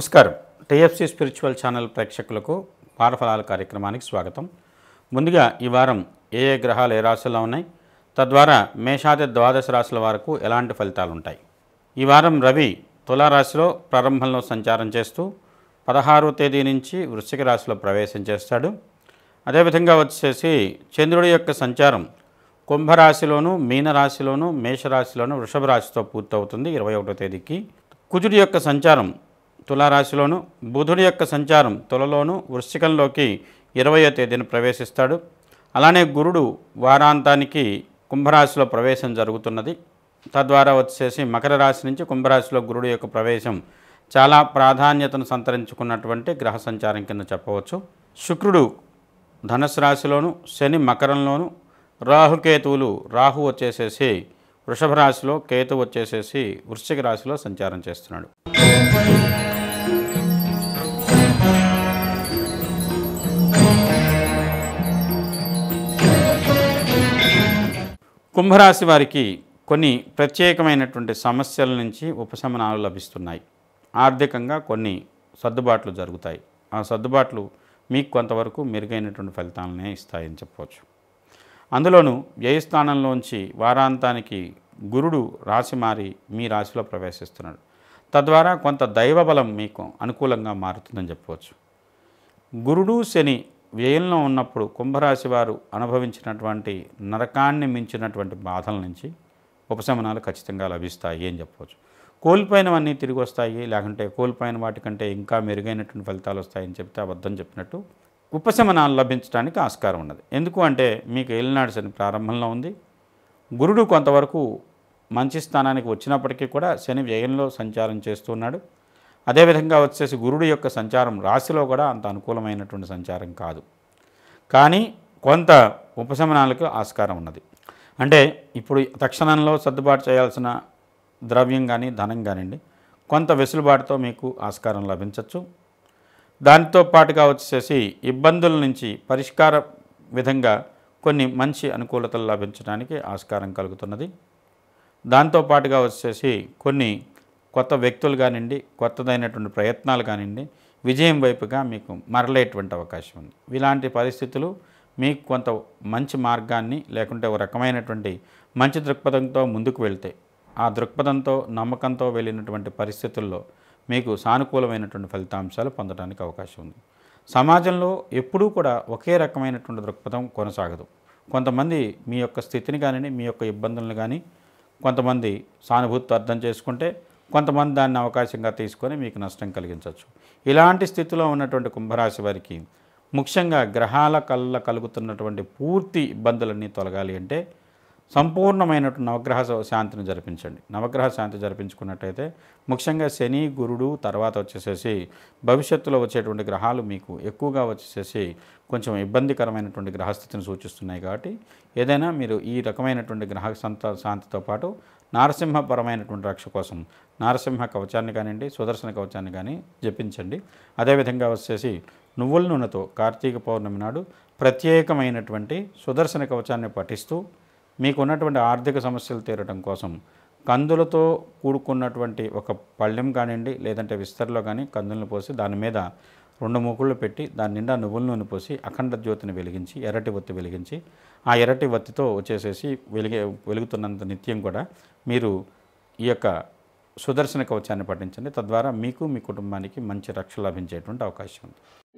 నమస్కారం TFC spiritual channel ప్రేక్షకులకు వారఫలాల కార్యక్రమానికి స్వాగతం ముందుగా ఈ వారం ఏ ఏ గ్రహాలు ఏ రాశుల్లో ఉన్నాయి తద్వారా మేషాది ద్వాదశ రాశుల వరకు ఎలాంటి ఫలితాలు ఉంటాయి ఈ వారం రవి తులారాశిలో ప్రారంభంలో సంచారం చేస్తూ పదహారో తేదీ నుంచి వృశ్చిక రాశిలో ప్రవేశం చేస్తాడు అదేవిధంగా వచ్చేసి చంద్రుడి యొక్క సంచారం కుంభరాశిలోను మీనరాశిలోను మేషరాశిలోను వృషభ రాశితో పూర్తవుతుంది ఇరవై ఒకటో తేదీకి కుజుడి యొక్క సంచారం తులారాశిలోను బుధుడి యొక్క సంచారం తులలోను వృశ్చికంలోకి ఇరవయో తేదీన ప్రవేశిస్తాడు అలానే గురుడు వారాంతానికి కుంభరాశిలో ప్రవేశం జరుగుతున్నది తద్వారా వచ్చేసి మకర రాశి నుంచి కుంభరాశిలో గురుడు యొక్క ప్రవేశం చాలా ప్రాధాన్యతను సంతరించుకున్నటువంటి గ్రహ సంచారం కింద చెప్పవచ్చు శుక్రుడు ధనుసు రాశిలోను శని మకరంలోను రాహుకేతువులు రాహు వచ్చేసేసి వృషభ రాశిలో కేతు వచ్చేసేసి వృశ్చిక రాశిలో సంచారం చేస్తున్నాడు కుంభరాశి వారికి కొన్ని ప్రత్యేకమైనటువంటి సమస్యల నుంచి ఉపశమనాలు లభిస్తున్నాయి ఆర్థికంగా కొన్ని సర్దుబాట్లు జరుగుతాయి ఆ సర్దుబాట్లు మీకు కొంతవరకు మెరుగైనటువంటి ఫలితాలనే ఇస్తాయని చెప్పవచ్చు అందులోనూ వ్యయస్థానంలోంచి వారాంతానికి గురుడు రాశి మారి మీ రాశిలో ప్రవేశిస్తున్నాడు తద్వారా కొంత దైవ బలం మీకు అనుకూలంగా మారుతుందని చెప్పవచ్చు గురుడు శని వ్యయంలో ఉన్నప్పుడు కుంభరాశి వారు అనుభవించినటువంటి నరకాన్ని మించినటువంటి బాధల నుంచి ఉపశమనాలు ఖచ్చితంగా లభిస్తాయి అని చెప్పవచ్చు కోల్పోయినవన్నీ తిరిగి వస్తాయి లేకుంటే కోల్పోయిన వాటికంటే ఇంకా మెరుగైనటువంటి ఫలితాలు వస్తాయని చెప్తే అబద్ధం చెప్పినట్టు ఉపశమనాలు లభించడానికి ఆస్కారం ఉన్నది ఎందుకు అంటే మీకు ఏలినాడు శని ప్రారంభంలో ఉంది గురుడు కొంతవరకు మంచి స్థానానికి వచ్చినప్పటికీ కూడా శని వ్యయంలో సంచారం చేస్తున్నాడు అదేవిధంగా వచ్చేసి గురుడు యొక్క సంచారం రాశిలో కూడా అంత అనుకూలమైనటువంటి సంచారం కాదు కానీ కొంత ఉపశమనాలకు ఆస్కారం ఉన్నది అంటే ఇప్పుడు తక్షణంలో సర్దుబాటు చేయాల్సిన ద్రవ్యం కానీ ధనం కానివ్వండి కొంత వెసులుబాటుతో మీకు ఆస్కారం లభించవచ్చు దానితో పాటుగా వచ్చేసి ఇబ్బందుల నుంచి పరిష్కార విధంగా కొన్ని మంచి అనుకూలతలు లభించడానికి ఆస్కారం కలుగుతున్నది దాంతోపాటుగా వచ్చేసి కొన్ని కొత్త వ్యక్తులు కానివ్వండి కొత్తదైనటువంటి ప్రయత్నాలు కానివ్వండి విజయం వైపుగా మీకు మరలేటువంటి అవకాశం ఉంది ఇలాంటి పరిస్థితులు మీకు కొంత మంచి మార్గాన్ని లేకుంటే ఒక రకమైనటువంటి మంచి దృక్పథంతో ముందుకు వెళ్తే ఆ దృక్పథంతో నమ్మకంతో వెళ్ళినటువంటి పరిస్థితుల్లో మీకు సానుకూలమైనటువంటి ఫలితాంశాలు పొందడానికి అవకాశం ఉంది సమాజంలో ఎప్పుడూ కూడా ఒకే రకమైనటువంటి దృక్పథం కొనసాగదు కొంతమంది మీ యొక్క స్థితిని కానీ మీ యొక్క ఇబ్బందులను కానీ కొంతమంది సానుభూతి అర్థం చేసుకుంటే కొంతమంది దాన్ని అవకాశంగా తీసుకొని మీకు నష్టం కలిగించవచ్చు ఇలాంటి స్థితిలో ఉన్నటువంటి కుంభరాశి వారికి ముఖ్యంగా గ్రహాల కళ్ళ కలుగుతున్నటువంటి పూర్తి ఇబ్బందులన్నీ తొలగాలి అంటే సంపూర్ణమైనటువంటి నవగ్రహ శాంతిని జరిపించండి నవగ్రహ శాంతి జరిపించుకున్నట్టయితే ముఖ్యంగా శని గురుడు తర్వాత వచ్చేసేసి భవిష్యత్తులో వచ్చేటువంటి గ్రహాలు మీకు ఎక్కువగా వచ్చేసేసి కొంచెం ఇబ్బందికరమైనటువంటి గ్రహస్థితిని సూచిస్తున్నాయి కాబట్టి ఏదైనా మీరు ఈ రకమైనటువంటి గ్రహ సంత శాంతితో పాటు నారసింహపరమైనటువంటి రక్ష కోసం నారసింహ కవచాన్ని కానివ్వండి సుదర్శన కవచాన్ని కానీ జపించండి అదేవిధంగా వచ్చేసి నువ్వుల నూనెతో కార్తీక పౌర్ణమి నాడు ప్రత్యేకమైనటువంటి సుదర్శన కవచాన్ని పఠిస్తూ ఉన్నటువంటి ఆర్థిక సమస్యలు తీరడం కోసం కందులతో కూడుకున్నటువంటి ఒక పళ్ళెం కానివ్వండి లేదంటే విస్తరలో కానీ కందులను పోసి దాని మీద రెండు మూకుళ్ళు పెట్టి దాని నిండా నువ్వుల నూనె పోసి అఖండ జ్యోతిని వెలిగించి ఎర్రటి వత్తి వెలిగించి ఆ ఎర్రటి వత్తితో వచ్చేసేసి వెలిగే వెలుగుతున్నంత నిత్యం కూడా మీరు ఈ యొక్క సుదర్శన కవచాన్ని పఠించండి తద్వారా మీకు మీ కుటుంబానికి మంచి రక్ష లభించేటువంటి అవకాశం ఉంది